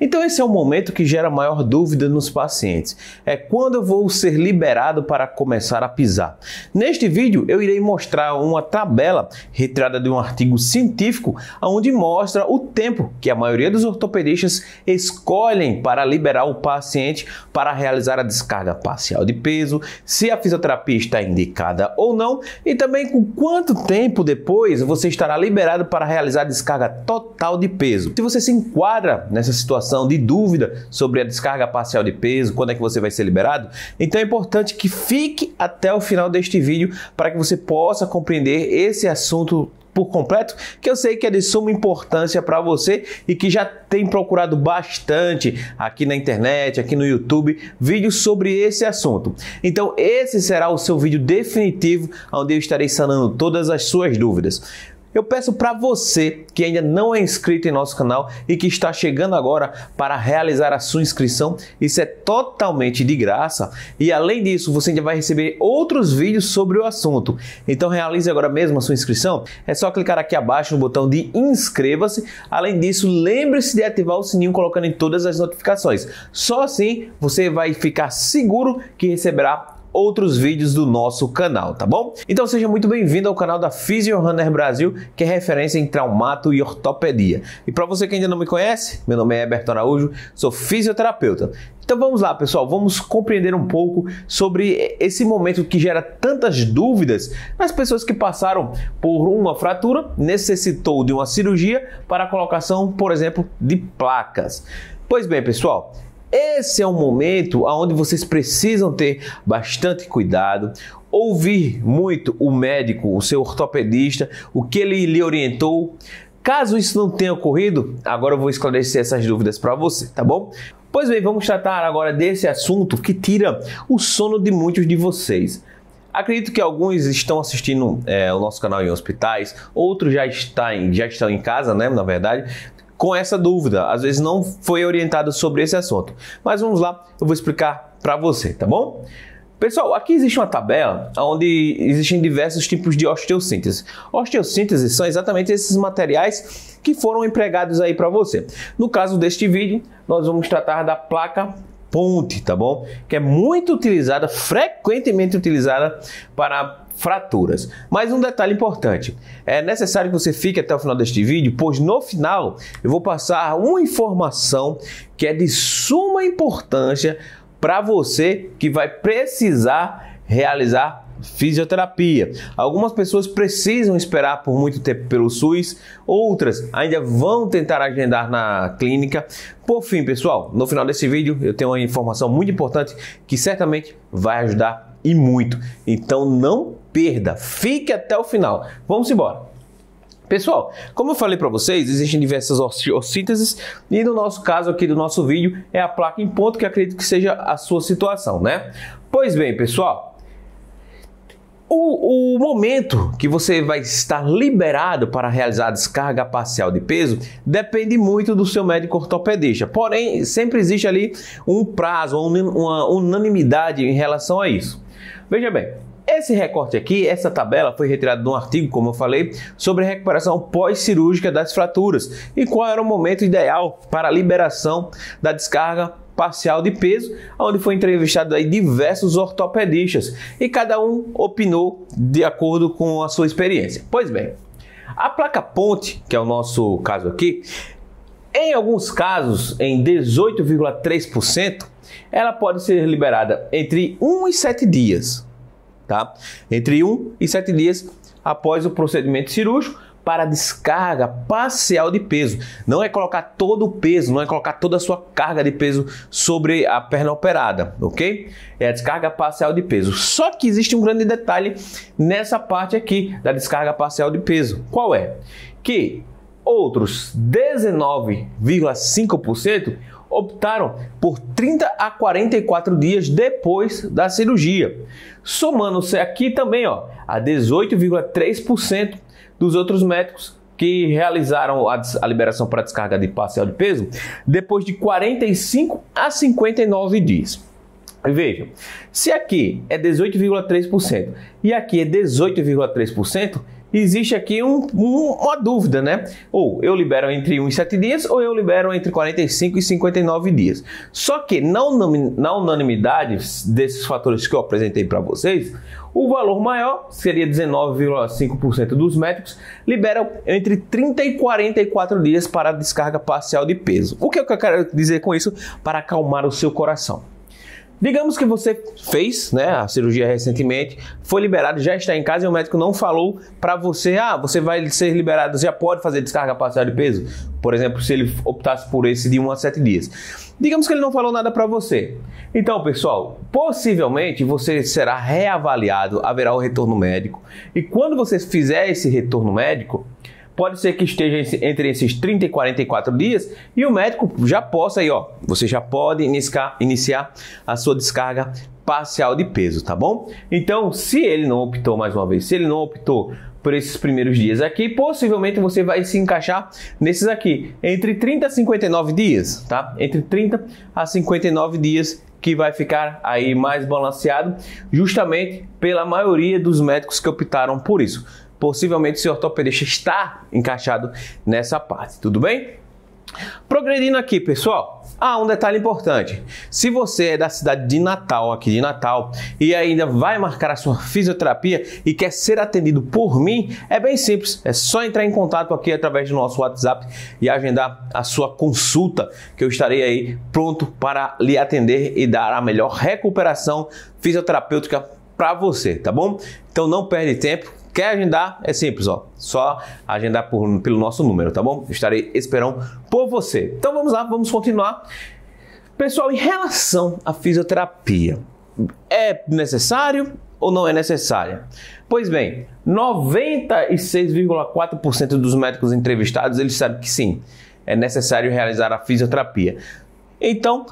Então esse é o momento que gera maior dúvida nos pacientes. É quando eu vou ser liberado para começar a pisar. Neste vídeo eu irei mostrar uma tabela retirada de um artigo científico onde mostra o tempo que a maioria dos ortopedistas escolhem para liberar o paciente para realizar a descarga parcial de peso, se a fisioterapia está indicada ou não e também com quanto tempo depois você estará liberado para realizar a descarga total de peso. Se você se enquadra nessa situação de dúvida sobre a descarga parcial de peso, quando é que você vai ser liberado. Então é importante que fique até o final deste vídeo para que você possa compreender esse assunto por completo, que eu sei que é de suma importância para você e que já tem procurado bastante aqui na internet, aqui no YouTube, vídeos sobre esse assunto. Então, esse será o seu vídeo definitivo, onde eu estarei sanando todas as suas dúvidas. Eu peço para você que ainda não é inscrito em nosso canal e que está chegando agora para realizar a sua inscrição. Isso é totalmente de graça e além disso, você ainda vai receber outros vídeos sobre o assunto. Então realize agora mesmo a sua inscrição. É só clicar aqui abaixo no botão de inscreva-se. Além disso, lembre-se de ativar o sininho colocando em todas as notificações. Só assim você vai ficar seguro que receberá outros vídeos do nosso canal, tá bom? Então seja muito bem-vindo ao canal da Physio Runner Brasil, que é referência em traumato e ortopedia. E para você que ainda não me conhece, meu nome é Heberto Araújo, sou fisioterapeuta. Então vamos lá, pessoal, vamos compreender um pouco sobre esse momento que gera tantas dúvidas nas pessoas que passaram por uma fratura, necessitou de uma cirurgia para a colocação, por exemplo, de placas. Pois bem, pessoal, esse é um momento onde vocês precisam ter bastante cuidado, ouvir muito o médico, o seu ortopedista, o que ele lhe orientou. Caso isso não tenha ocorrido, agora eu vou esclarecer essas dúvidas para você, tá bom? Pois bem, vamos tratar agora desse assunto que tira o sono de muitos de vocês. Acredito que alguns estão assistindo é, o nosso canal em hospitais, outros já, está em, já estão em casa, né? Na verdade, com essa dúvida, às vezes não foi orientado sobre esse assunto. Mas vamos lá, eu vou explicar para você, tá bom? Pessoal, aqui existe uma tabela onde existem diversos tipos de osteossíntese. Osteossíntese são exatamente esses materiais que foram empregados aí para você. No caso deste vídeo, nós vamos tratar da placa ponte, tá bom? Que é muito utilizada, frequentemente utilizada para fraturas. Mas um detalhe importante: é necessário que você fique até o final deste vídeo, pois no final eu vou passar uma informação que é de suma importância para você que vai precisar realizar fisioterapia. Algumas pessoas precisam esperar por muito tempo pelo SUS, outras ainda vão tentar agendar na clínica. Por fim, pessoal, no final desse vídeo eu tenho uma informação muito importante que certamente vai ajudar e muito. Então não perda, fique até o final. Vamos embora. Pessoal, como eu falei para vocês, existem diversas ossínteses e no nosso caso aqui do nosso vídeo é a placa em ponto que acredito que seja a sua situação, né? Pois bem, pessoal, o, o, momento que você vai estar liberado para realizar a descarga parcial de peso depende muito do seu médico ortopedista. Porém, sempre existe ali um prazo, uma unanimidade em relação a isso. Veja bem, esse recorte aqui, essa tabela foi retirada de um artigo, como eu falei, sobre a recuperação pós-cirúrgica das fraturas e qual era o momento ideal para a liberação da descarga parcial de peso, onde foi entrevistado aí diversos ortopedistas e cada um opinou de acordo com a sua experiência. Pois bem, a placa ponte, que é o nosso caso aqui, em alguns casos, em 18,3%, ela pode ser liberada entre 1 e 7 dias tá? Entre 1 um e 7 dias após o procedimento cirúrgico para descarga parcial de peso. Não é colocar todo o peso, não é colocar toda a sua carga de peso sobre a perna operada, ok? É a descarga parcial de peso. Só que existe um grande detalhe nessa parte aqui da descarga parcial de peso. Qual é? Que outros 19,5% optaram por 30 a 44 dias depois da cirurgia, somando-se aqui também ó, a 18,3% dos outros médicos que realizaram a, a liberação para descarga de parcial de peso depois de 45 a 59 dias. Veja, se aqui é 18,3% e aqui é 18,3%, existe aqui um, um, uma dúvida, né? Ou eu libero entre 1 e 7 dias, ou eu libero entre 45 e 59 dias. Só que na, unanimidade desses fatores que eu apresentei para vocês, o valor maior seria 19,5% dos médicos liberam entre 30 e 44 dias para descarga parcial de peso. O que eu quero dizer com isso? Para acalmar o seu coração. Digamos que você fez né, a cirurgia recentemente, foi liberado, já está em casa e o médico não falou para você, ah, você vai ser liberado, já pode fazer descarga parcial de peso, por exemplo, se ele optasse por esse de 1 a 7 dias. Digamos que ele não falou nada para você. Então, pessoal, possivelmente você será reavaliado, haverá o retorno médico. E quando você fizer esse retorno médico, pode ser que esteja entre esses 30 e 44 dias e o médico já possa aí, ó, você já pode iniciar, iniciar a sua descarga parcial de peso, tá bom? Então, se ele não optou mais uma vez, se ele não optou por esses primeiros dias aqui, possivelmente você vai se encaixar nesses aqui, entre 30 a 59 dias, tá? Entre 30 a 59 dias que vai ficar aí mais balanceado, justamente pela maioria dos médicos que optaram por isso. Possivelmente o ortopedista está encaixado nessa parte, tudo bem? Progredindo aqui, pessoal, ah, um detalhe importante: se você é da cidade de Natal, aqui de Natal, e ainda vai marcar a sua fisioterapia e quer ser atendido por mim, é bem simples, é só entrar em contato aqui através do nosso WhatsApp e agendar a sua consulta, que eu estarei aí pronto para lhe atender e dar a melhor recuperação fisioterapêutica para você, tá bom? Então não perde tempo, Quer agendar? É simples, ó. Só agendar por, pelo nosso número, tá bom? Estarei esperando por você. Então vamos lá, vamos continuar. Pessoal, em relação à fisioterapia, é necessário ou não é necessária? Pois bem, 96,4% dos médicos entrevistados eles sabem que sim, é necessário realizar a fisioterapia. Então,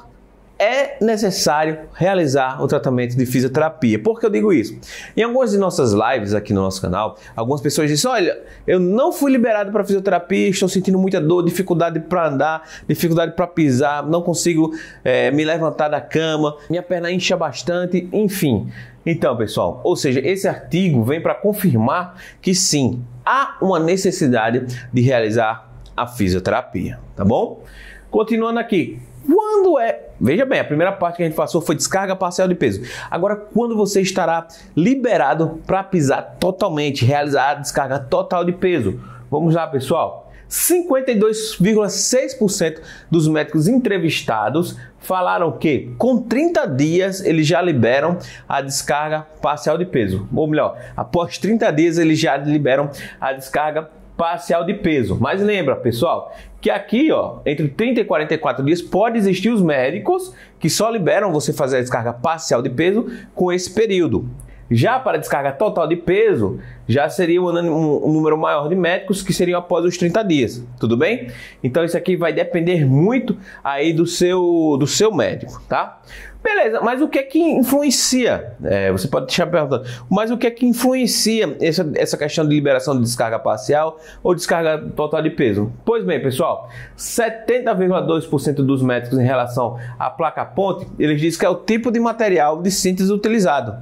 é necessário realizar o tratamento de fisioterapia. Por que eu digo isso? Em algumas de nossas lives aqui no nosso canal, algumas pessoas dizem: Olha, eu não fui liberado para fisioterapia, estou sentindo muita dor, dificuldade para andar, dificuldade para pisar, não consigo é, me levantar da cama, minha perna incha bastante, enfim. Então, pessoal, ou seja, esse artigo vem para confirmar que sim, há uma necessidade de realizar a fisioterapia, tá bom? Continuando aqui, quando é. Veja bem, a primeira parte que a gente passou foi descarga parcial de peso. Agora, quando você estará liberado para pisar totalmente, realizar a descarga total de peso? Vamos lá, pessoal. 52,6% dos médicos entrevistados falaram que com 30 dias eles já liberam a descarga parcial de peso. Ou melhor, após 30 dias eles já liberam a descarga parcial de peso. Mas lembra, pessoal, que aqui, ó, entre 30 e 44 dias pode existir os médicos que só liberam você fazer a descarga parcial de peso com esse período. Já para descarga total de peso, já seria um, um, número maior de médicos que seriam após os 30 dias, tudo bem? Então isso aqui vai depender muito aí do seu, do seu médico, tá? Beleza, mas o que é que influencia? É, você pode deixar perguntando, mas o que é que influencia essa, essa questão de liberação de descarga parcial ou descarga total de peso? Pois bem, pessoal, 70,2% dos médicos em relação à placa ponte, eles dizem que é o tipo de material de síntese utilizado,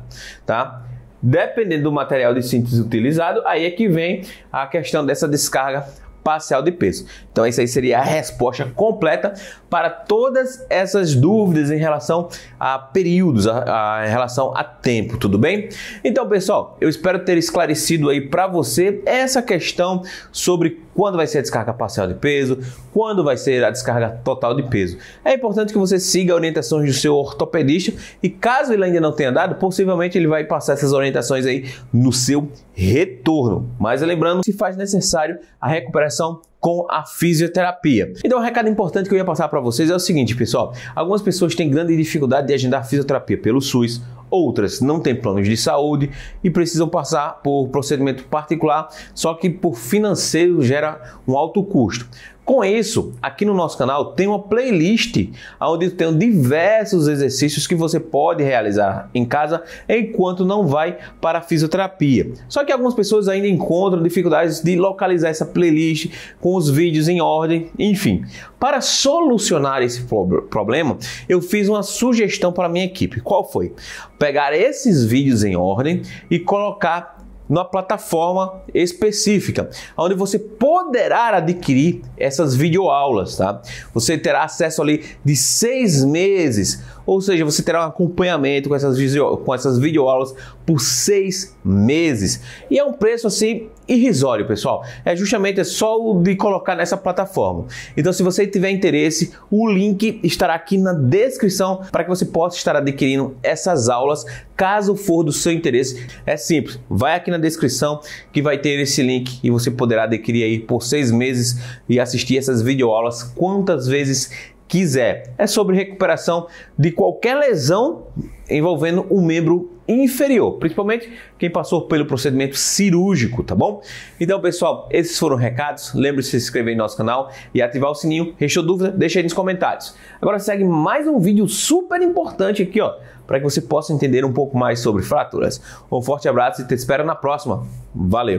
tá? Dependendo do material de síntese utilizado, aí é que vem a questão dessa descarga parcial de peso. Então, essa aí seria a resposta completa para todas essas dúvidas em relação a períodos, a, a, em relação a tempo, tudo bem? Então, pessoal, eu espero ter esclarecido aí para você essa questão sobre quando vai ser a descarga parcial de peso, quando vai ser a descarga total de peso. É importante que você siga orientações do seu ortopedista e caso ele ainda não tenha dado, possivelmente ele vai passar essas orientações aí no seu retorno. Mas lembrando, se faz necessário a recuperação com a fisioterapia. Então, um recado importante que eu ia passar para vocês é o seguinte, pessoal: algumas pessoas têm grande dificuldade de agendar fisioterapia pelo SUS, outras não têm planos de saúde e precisam passar por procedimento particular, só que por financeiro gera um alto custo. Com isso, aqui no nosso canal tem uma playlist onde tem diversos exercícios que você pode realizar em casa enquanto não vai para a fisioterapia. Só que algumas pessoas ainda encontram dificuldades de localizar essa playlist com os vídeos em ordem, enfim. Para solucionar esse problema, eu fiz uma sugestão para minha equipe. Qual foi? Pegar esses vídeos em ordem e colocar numa plataforma específica, onde você poderá adquirir essas videoaulas, tá? Você terá acesso ali de seis meses, ou seja, você terá um acompanhamento com essas, visio, com essas videoaulas por seis meses. E é um preço assim irrisório, pessoal. É justamente só o de colocar nessa plataforma. Então, se você tiver interesse, o link estará aqui na descrição para que você possa estar adquirindo essas aulas, caso for do seu interesse. É simples, vai aqui na na descrição que vai ter esse link e você poderá adquirir aí por seis meses e assistir essas videoaulas quantas vezes quiser. É sobre recuperação de qualquer lesão envolvendo um membro inferior, principalmente quem passou pelo procedimento cirúrgico, tá bom? Então, pessoal, esses foram os recados. Lembre-se de se inscrever em nosso canal e ativar o sininho. Restou dúvida? Deixa aí nos comentários. Agora segue mais um vídeo super importante aqui, ó, para que você possa entender um pouco mais sobre fraturas. Um forte abraço e te espero na próxima. Valeu!